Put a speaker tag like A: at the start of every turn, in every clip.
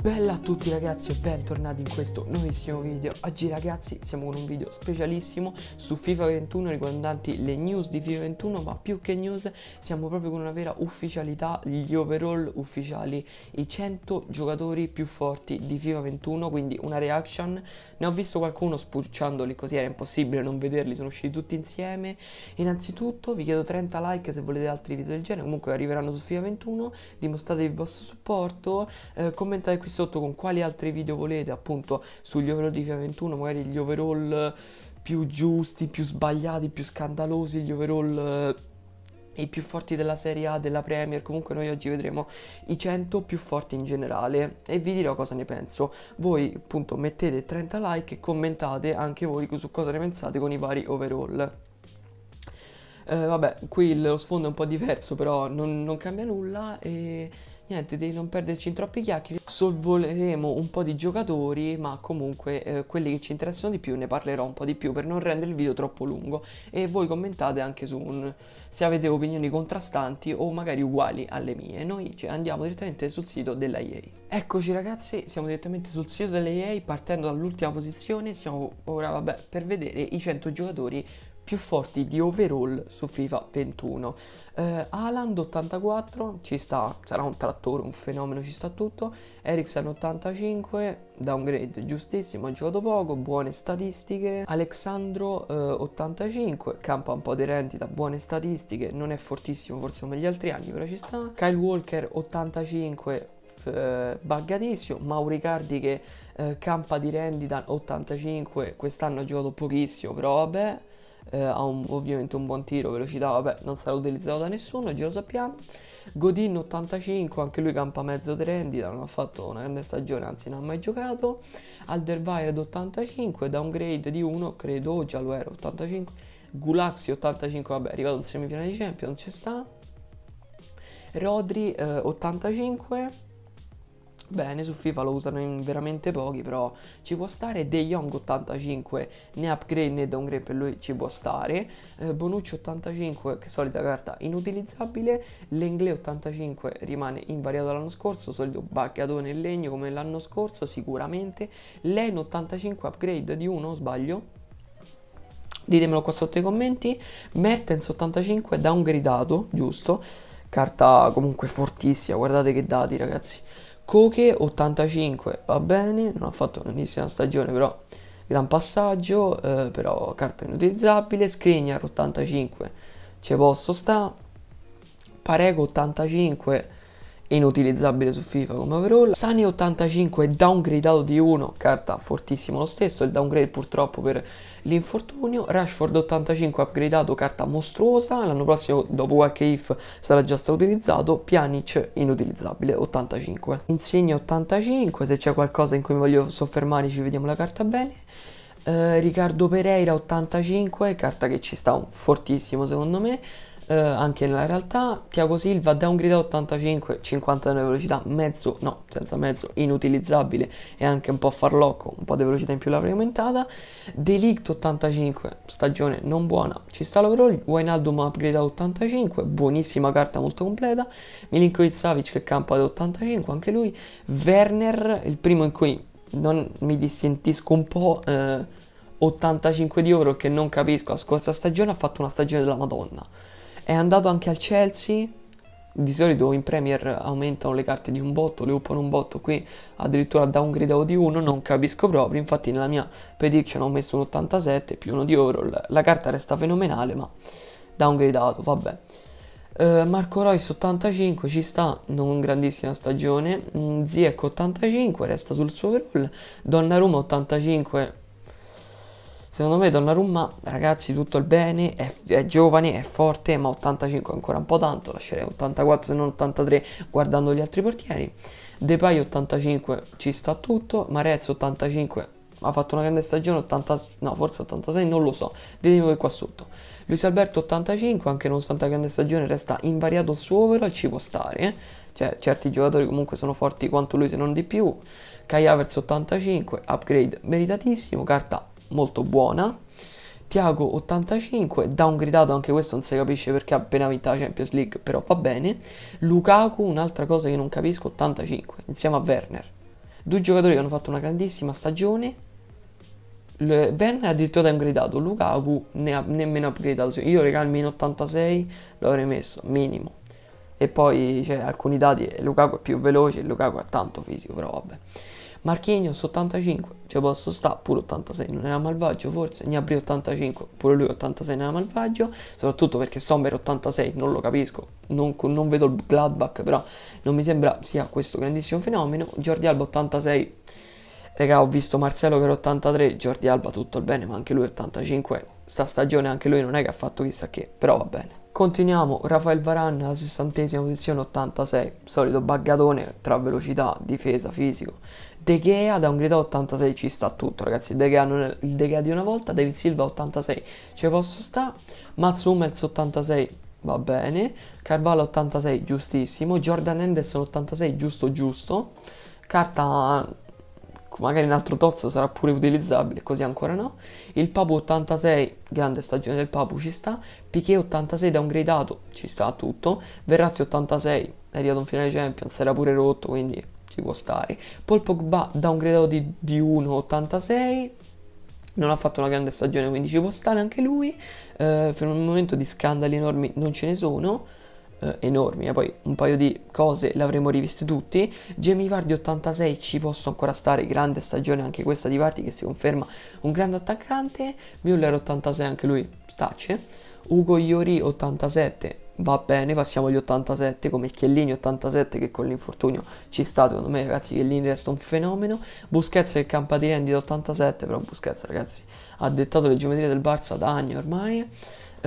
A: Bella a tutti ragazzi e bentornati in questo nuovissimo video Oggi ragazzi siamo con un video specialissimo su FIFA 21 riguardanti le news di FIFA 21 Ma più che news siamo proprio con una vera ufficialità, gli overall ufficiali I 100 giocatori più forti di FIFA 21 quindi una reaction Ne ho visto qualcuno spucciandoli così era impossibile non vederli, sono usciti tutti insieme Innanzitutto vi chiedo 30 like se volete altri video del genere Comunque arriveranno su FIFA 21, dimostrate il vostro supporto, eh, commentate qui qui sotto con quali altri video volete appunto sugli overall di FIFA 21 magari gli overall eh, più giusti, più sbagliati, più scandalosi, gli overall eh, i più forti della Serie A, della Premier, comunque noi oggi vedremo i 100 più forti in generale e vi dirò cosa ne penso. Voi appunto mettete 30 like e commentate anche voi su cosa ne pensate con i vari overall. Eh, vabbè, qui lo sfondo è un po' diverso, però non, non cambia nulla e niente di non perderci in troppi chiacchiere solvoleremo un po' di giocatori ma comunque eh, quelli che ci interessano di più ne parlerò un po' di più per non rendere il video troppo lungo e voi commentate anche su un, se avete opinioni contrastanti o magari uguali alle mie noi cioè, andiamo direttamente sul sito della EA eccoci ragazzi siamo direttamente sul sito della EA partendo dall'ultima posizione siamo ora vabbè per vedere i 100 giocatori più forti di overall su FIFA 21. Eh, Haaland 84, ci sta, sarà un trattore, un fenomeno, ci sta tutto. Eriksen 85, downgrade giustissimo, ha giocato poco, buone statistiche. Alexandro eh, 85, campa un po' di rendita, buone statistiche, non è fortissimo forse come gli altri anni, però ci sta. Kyle Walker 85, eh, baggatissimo. Mauricardi che eh, campa di rendita 85, quest'anno ha giocato pochissimo, però vabbè eh, ha un, ovviamente un buon tiro, velocità, vabbè, non sarà utilizzato da nessuno, già lo sappiamo. Godin 85, anche lui campa mezzo rendita, non ha fatto una grande stagione, anzi non ha mai giocato. Alderweireld 85, downgrade di 1, credo, già lo era 85. Gulaxi 85, vabbè, è arrivato al semifinale di Champions, ci sta. Rodri eh, 85 bene, su FIFA lo usano in veramente pochi, però ci può stare. De Jong 85, né upgrade né downgrade per lui ci può stare. Eh, Bonucci 85, che solita carta inutilizzabile. L'Engle 85 rimane invariato l'anno scorso, solito baggatone in legno come l'anno scorso sicuramente. Len 85 upgrade di uno, sbaglio? Ditemelo qua sotto i commenti. Mertens 85 downgridato, giusto? Carta comunque fortissima, guardate che dati ragazzi. Koke 85, va bene, non ha fatto grandissima stagione però gran passaggio, eh, però carta inutilizzabile, Skriniar 85 ci posso sta, Parego 85 inutilizzabile su FIFA come overall. Sani 85 è downgradato di 1, carta fortissimo lo stesso, il downgrade purtroppo per l'infortunio. Rashford 85 upgradato, carta mostruosa, l'anno prossimo dopo qualche if sarà già stato utilizzato. Pjanic inutilizzabile 85. Insigne 85, se c'è qualcosa in cui mi voglio soffermare ci vediamo la carta bene. Eh, Riccardo Pereira 85, carta che ci sta fortissimo secondo me eh, anche nella realtà Tiago Silva da un grid a 85 59 velocità mezzo no senza mezzo inutilizzabile e anche un po' farlocco un po' di velocità in più l'avrei aumentata Delict 85 stagione non buona ci sta l'overall Wijnaldum upgrade a 85 buonissima carta molto completa Milinkovic Savic che campa ad 85 anche lui Werner il primo in cui non mi dissentisco un po' eh, 85 di oro che non capisco la scorsa stagione ha fatto una stagione della Madonna è andato anche al Chelsea. Di solito in Premier aumentano le carte di un botto, le uppano un botto, qui addirittura da un gridavo di uno, non capisco proprio, infatti nella mia prediction ho messo un 87 più uno di overall, la carta resta fenomenale ma da un gridato, vabbè. Uh, Marco Royce 85 ci sta, non grandissima stagione, mm, Ziek 85 resta sul suo overall, Donnarumma 85 Secondo me Donnarumma, ragazzi, tutto il bene, è, è, giovane, è forte, ma 85 è ancora un po' tanto, lascerei 84 se non 83 guardando gli altri portieri. Depay 85 ci sta tutto, Marez 85 ha fatto una grande stagione, 80, no forse 86 non lo so, ditemi voi qua sotto. Luis Alberto 85 anche nonostante la grande stagione resta invariato il suo overall, ci può stare, eh? cioè certi giocatori comunque sono forti quanto lui se non di più. Kai Havertz 85, upgrade meritatissimo, carta molto buona. Tiago 85, downgridato anche questo non si capisce perché ha appena vinto la Champions League, però va bene. Lukaku, un'altra cosa che non capisco, 85, insieme a Werner. Due giocatori che hanno fatto una grandissima stagione. Le, Werner addirittura downgridato, Lukaku ne ha, nemmeno upgradato. Io regà almeno 86 l'avrei messo, minimo. E poi c'è cioè, alcuni dati, Lukaku è più veloce, Lukaku ha tanto fisico, però vabbè. Marchignos 85, cioè posso sta pure 86, non era malvagio forse, Gnabry 85, pure lui 86 non era malvagio, soprattutto perché Sommer 86 non lo capisco, non, non, vedo il Gladbach, però non mi sembra sia questo grandissimo fenomeno, Jordi Alba 86, raga ho visto Marcello che era 83, Jordi Alba tutto il bene, ma anche lui 85, sta stagione anche lui non è che ha fatto chissà che, però va bene. Continuiamo, Rafael Varane alla sessantesima posizione, 86, solito baggadone tra velocità, difesa, fisico. De Gea da un grido 86 ci sta tutto, ragazzi. De Gea non è il De Gea di una volta, David Silva 86 ci posso sta, Mats Hummels 86 va bene, Carvalho 86 giustissimo, Jordan Henderson 86 giusto giusto, carta Ecco, magari un altro tozzo sarà pure utilizzabile, così ancora no. Il Papu 86, grande stagione del Papu, ci sta. Piquet 86 downgradato, ci sta tutto. Verratti 86, è arrivato in finale Champions, era pure rotto, quindi ci può stare. Paul Pogba downgradato di, di 1,86. Non ha fatto una grande stagione, quindi ci può stare anche lui. Eh, per un momento di scandali enormi non ce ne sono eh, enormi e eh, poi un paio di cose le avremo riviste tutti Jamie Vardy 86 ci posso ancora stare grande stagione anche questa di Vardy che si conferma un grande attaccante Müller 86 anche lui stace Ugo Iori 87 va bene, passiamo agli 87 come Chiellini 87 che con l'infortunio ci sta, secondo me ragazzi Chiellini resta un fenomeno, Busquets del campa di 87, però Busquets ragazzi ha dettato le geometrie del Barça da anni ormai,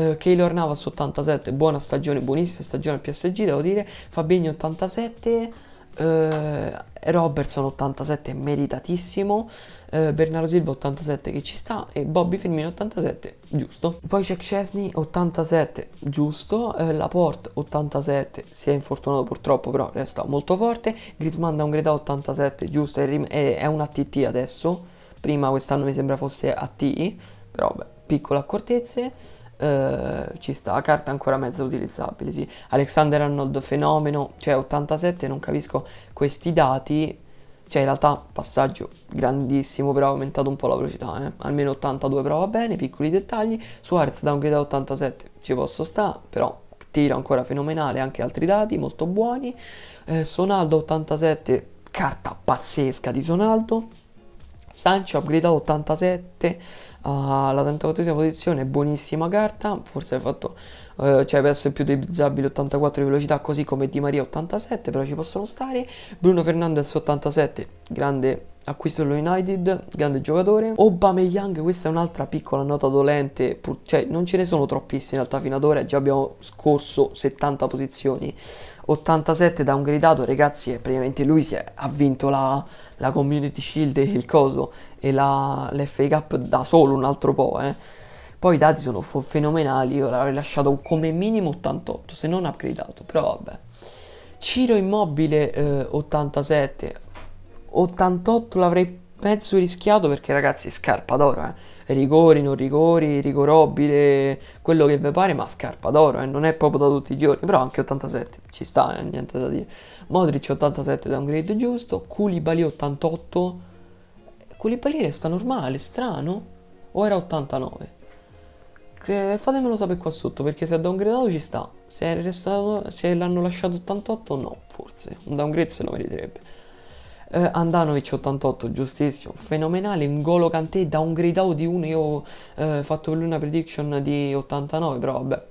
A: eh, Keylor Navas 87, buona stagione, buonissima stagione al PSG devo dire, Fabinho 87, eh, Robertson 87 meritatissimo, eh, Bernardo Silva 87 che ci sta e Bobby Firmino 87 giusto. Poi c'è Chesney 87 giusto, eh, Laporte 87 si è infortunato purtroppo però resta molto forte, Griezmann da un greda 87 giusto, è, è, è un ATT adesso, prima quest'anno mi sembra fosse AT, però beh, piccole accortezze. Eh, ci sta, carta ancora mezza utilizzabile, sì. Alexander Arnold fenomeno, cioè 87, non capisco questi dati. Cioè in realtà passaggio grandissimo, però ha aumentato un po' la velocità, eh. Almeno 82 però va bene, piccoli dettagli. Suarez downgrade a 87, ci posso sta, però tiro ancora fenomenale, anche altri dati molto buoni. Eh, Sonaldo 87, carta pazzesca di Sonaldo. Sancho upgrade 87 alla 34 esima posizione, buonissima carta, forse hai fatto, eh, cioè PS più utilizzabile 84 di velocità, così come Di Maria 87, però ci possono stare, Bruno Fernandez 87, grande acquisto dello United, grande giocatore, Aubameyang, questa è un'altra piccola nota dolente, pur, cioè non ce ne sono troppissime in realtà fino ad ora, già abbiamo scorso 70 posizioni, 87 da un gridato, ragazzi, e praticamente lui è, ha vinto la, la, Community Shield e il coso e la, l'FA Cup da solo un altro po', eh. Poi i dati sono fenomenali, io l'avrei lasciato come minimo 88, se non upgradato, però vabbè. Ciro Immobile eh, 87, 88 l'avrei mezzo rischiato perché ragazzi scarpa d'oro, eh rigori, non rigori, rigorobile, quello che vi pare, ma scarpa d'oro, eh, non è proprio da tutti i giorni, però anche 87 ci sta, eh, niente da dire. Modric 87 da un grade giusto, Koulibaly 88, Koulibaly resta normale, strano, o era 89? fatemelo sapere qua sotto perché se è downgradato ci sta. Se, restato, se l'hanno lasciato 88 no, forse. Un downgrade se lo meriterebbe eh, Andanovic 88, giustissimo, fenomenale, un golo Kanté da un grid out di 1, io ho eh, fatto per lui una prediction di 89, però vabbè.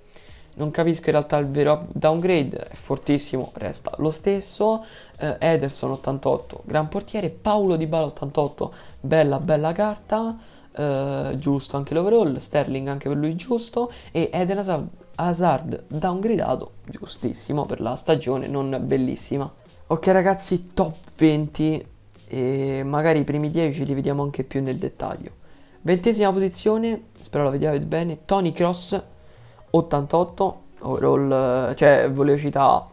A: Non capisco in realtà il vero downgrade, è fortissimo, resta lo stesso. Eh, Ederson 88, gran portiere. Paolo Di Bala 88, bella bella carta. Uh, giusto anche l'overall, Sterling anche per lui giusto e Eden Hazard, Hazard downgradato giustissimo per la stagione non bellissima. Ok ragazzi, top 20 e magari i primi 10 li vediamo anche più nel dettaglio. Ventesima posizione, spero la vediate bene, Tony Cross 88, overall, cioè velocità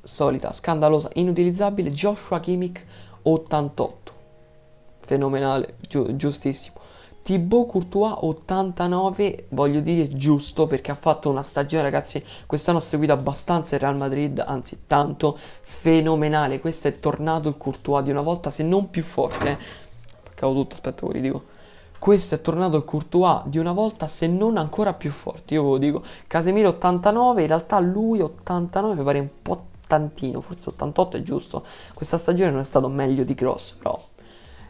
A: solita, scandalosa, inutilizzabile, Joshua Kimmich 88. Fenomenale, giu giustissimo. Thibaut Courtois 89, voglio dire giusto perché ha fatto una stagione ragazzi, quest'anno ha seguito abbastanza il Real Madrid, anzi tanto, fenomenale, questo è tornato il Courtois di una volta se non più forte, eh. cavo tutto, aspetta ve li dico, questo è tornato il Courtois di una volta se non ancora più forte, io ve lo dico, Casemiro 89, in realtà lui 89 mi pare un po' tantino, forse 88 è giusto, questa stagione non è stato meglio di Cross, però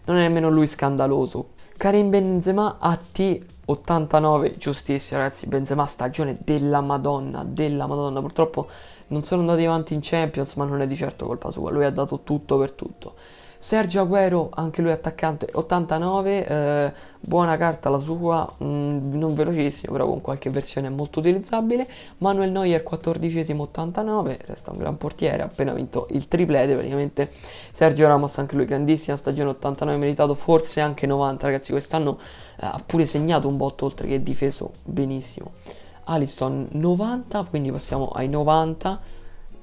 A: non è nemmeno lui scandaloso Karim Benzema a T89, giustissimo ragazzi, Benzema stagione della Madonna, della Madonna, purtroppo non sono andati avanti in Champions ma non è di certo colpa sua, lui ha dato tutto per tutto. Sergio Aguero, anche lui attaccante, 89, eh, buona carta la sua, mh, mm, non velocissimo, però con qualche versione molto utilizzabile. Manuel Neuer, 14 89, resta un gran portiere, ha appena vinto il triplete praticamente. Sergio Ramos, anche lui grandissima stagione, 89 meritato, forse anche 90, ragazzi, quest'anno eh, ha pure segnato un botto, oltre che difeso benissimo. Alisson 90, quindi passiamo ai 90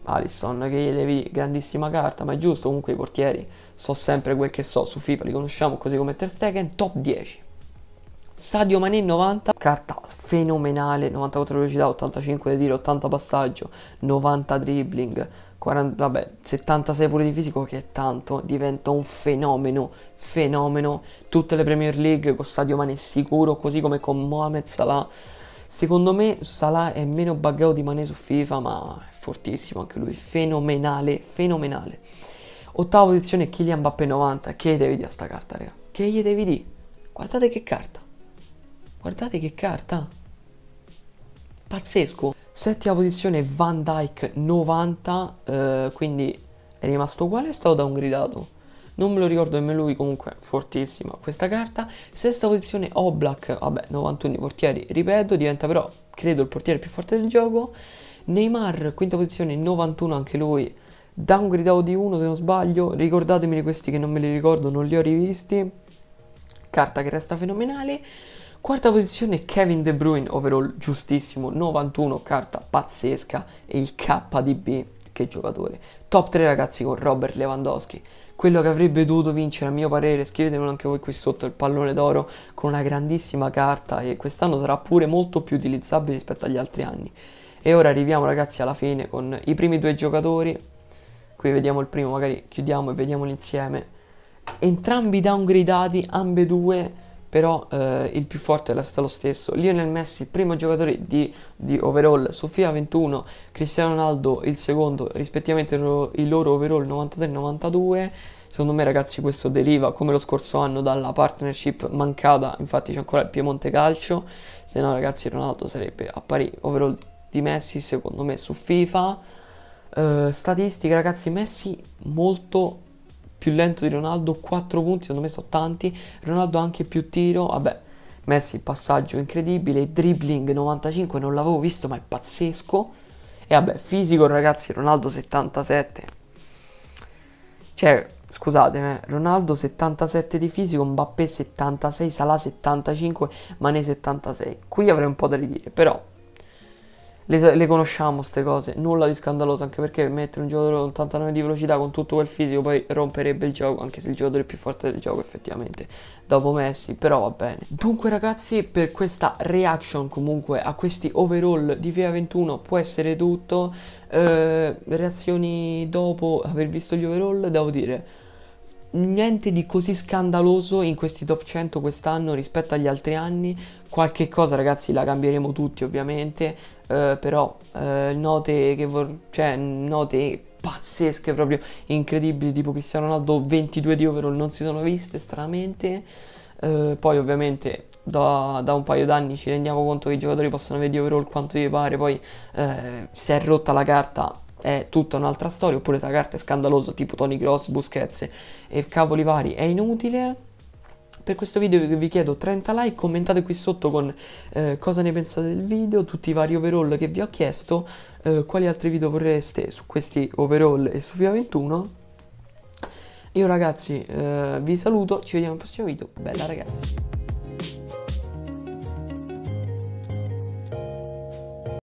A: Alisson che gli levi grandissima carta, ma è giusto, comunque i portieri so sempre quel che so, su FIFA li conosciamo così come Ter Stegen, top 10. Sadio Mané 90, carta fenomenale, 94 velocità, 85 di tiro, 80 passaggio, 90 dribbling, 40, vabbè, 76 pure di fisico che è tanto, diventa un fenomeno, fenomeno. Tutte le Premier League con Sadio Mané sicuro, così come con Mohamed Salah. Secondo me Salah è meno buggato di Mané su FIFA, ma fortissimo, anche lui fenomenale, fenomenale. Ottava posizione Kylian Mbappé 90, che gli devi dire a sta carta, raga? Che gli devi dire? Guardate che carta. Guardate che carta. Pazzesco. Settima posizione Van Dyke 90, eh, quindi è rimasto uguale o è stato downgradato? Non me lo ricordo nemmeno lui, comunque fortissima questa carta. Sesta posizione Oblak, vabbè 91 portieri, ripeto, diventa però credo il portiere più forte del gioco. Neymar, quinta posizione, 91 anche lui, downgradeato di 1 se non sbaglio, ricordatemi questi che non me li ricordo, non li ho rivisti. Carta che resta fenomenale. Quarta posizione Kevin De Bruyne, overall giustissimo, 91, carta pazzesca e il KDB che giocatore. Top 3 ragazzi con Robert Lewandowski. Quello che avrebbe dovuto vincere, a mio parere, scrivetemelo anche voi qui sotto, il pallone d'oro con una grandissima carta e quest'anno sarà pure molto più utilizzabile rispetto agli altri anni. E ora arriviamo ragazzi alla fine con i primi due giocatori. Qui vediamo il primo, magari chiudiamo e vediamolo insieme. Entrambi downgradati, ambedue però eh, il più forte resta lo stesso. Lionel Messi, primo giocatore di, di overall su FIA 21, Cristiano Ronaldo il secondo, rispettivamente il loro overall 93-92. Secondo me ragazzi questo deriva come lo scorso anno dalla partnership mancata, infatti c'è ancora il Piemonte Calcio, se no ragazzi Ronaldo sarebbe a pari overall di Messi secondo me su FIFA. Eh, statistica ragazzi Messi molto più lento di Ronaldo, 4 punti, secondo me sono tanti. Ronaldo anche più tiro, vabbè. Messi passaggio incredibile, dribbling 95, non l'avevo visto ma è pazzesco. E vabbè, fisico ragazzi, Ronaldo 77. Cioè, scusatemi, eh, Ronaldo 77 di fisico, Mbappé 76, Salah 75, Mane 76. Qui avrei un po' da ridire, però le, le conosciamo queste cose, nulla di scandaloso, anche perché mettere un giocatore con 89 di velocità con tutto quel fisico poi romperebbe il gioco, anche se il giocatore più forte del gioco effettivamente, dopo Messi, però va bene. Dunque ragazzi, per questa reaction comunque a questi overall di FIFA 21 può essere tutto, eh, reazioni dopo aver visto gli overall, devo dire niente di così scandaloso in questi top 100 quest'anno rispetto agli altri anni. Qualche cosa, ragazzi, la cambieremo tutti ovviamente, eh, però eh, note che vor- cioè note pazzesche proprio incredibili, tipo Cristiano Ronaldo 22 di overall non si sono viste stranamente. Eh, poi ovviamente da, da, un paio d'anni ci rendiamo conto che i giocatori possono avere di overall quanto gli pare, poi eh, si è rotta la carta è tutta un'altra storia, oppure se la carta è scandalosa tipo Tony Gross, Busquets e cavoli vari è inutile. Per questo video vi chiedo 30 like, commentate qui sotto con eh, cosa ne pensate del video, tutti i vari overall che vi ho chiesto, eh, quali altri video vorreste su questi overall e su FIFA 21. Io ragazzi eh, vi saluto, ci vediamo al prossimo video, bella ragazzi!